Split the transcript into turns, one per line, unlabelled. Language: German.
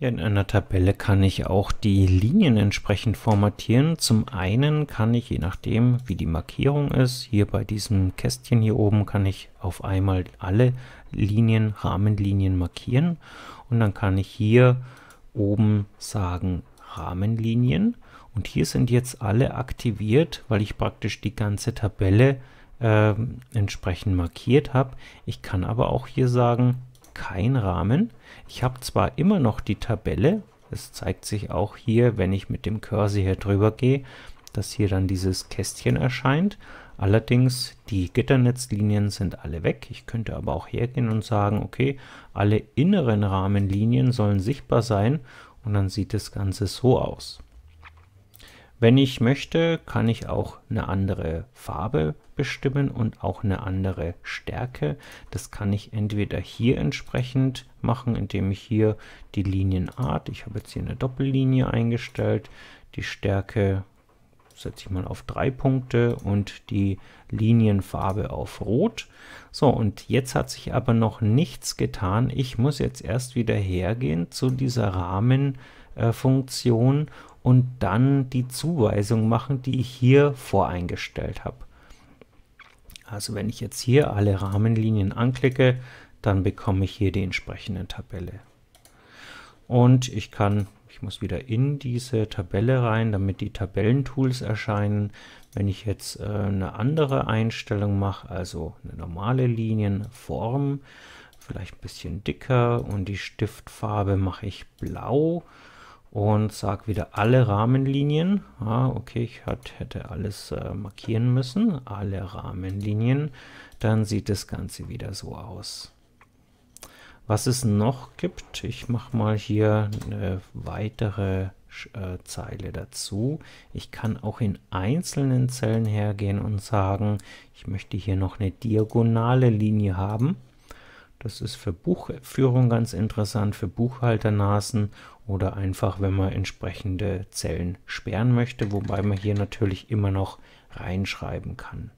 Ja, in einer Tabelle kann ich auch die Linien entsprechend formatieren. Zum einen kann ich, je nachdem wie die Markierung ist, hier bei diesem Kästchen hier oben kann ich auf einmal alle Linien, Rahmenlinien markieren und dann kann ich hier oben sagen Rahmenlinien und hier sind jetzt alle aktiviert, weil ich praktisch die ganze Tabelle äh, entsprechend markiert habe. Ich kann aber auch hier sagen kein Rahmen. Ich habe zwar immer noch die Tabelle, es zeigt sich auch hier, wenn ich mit dem Cursor hier drüber gehe, dass hier dann dieses Kästchen erscheint. Allerdings, die Gitternetzlinien sind alle weg. Ich könnte aber auch hergehen und sagen, okay, alle inneren Rahmenlinien sollen sichtbar sein und dann sieht das Ganze so aus. Wenn ich möchte, kann ich auch eine andere Farbe bestimmen und auch eine andere Stärke. Das kann ich entweder hier entsprechend machen, indem ich hier die Linienart, ich habe jetzt hier eine Doppellinie eingestellt, die Stärke setze ich mal auf drei Punkte und die Linienfarbe auf Rot. So, und jetzt hat sich aber noch nichts getan. Ich muss jetzt erst wieder hergehen zu dieser Rahmen äh, Funktion und dann die Zuweisung machen, die ich hier voreingestellt habe. Also wenn ich jetzt hier alle Rahmenlinien anklicke, dann bekomme ich hier die entsprechende Tabelle. Und ich kann, ich muss wieder in diese Tabelle rein, damit die Tabellentools erscheinen. Wenn ich jetzt äh, eine andere Einstellung mache, also eine normale Linienform, vielleicht ein bisschen dicker und die Stiftfarbe mache ich blau und sage wieder alle Rahmenlinien. Ah, okay, ich hat, hätte alles äh, markieren müssen. Alle Rahmenlinien. Dann sieht das Ganze wieder so aus. Was es noch gibt, ich mache mal hier eine weitere äh, Zeile dazu. Ich kann auch in einzelnen Zellen hergehen und sagen, ich möchte hier noch eine diagonale Linie haben. Das ist für Buchführung ganz interessant, für Buchhalternasen oder einfach, wenn man entsprechende Zellen sperren möchte, wobei man hier natürlich immer noch reinschreiben kann.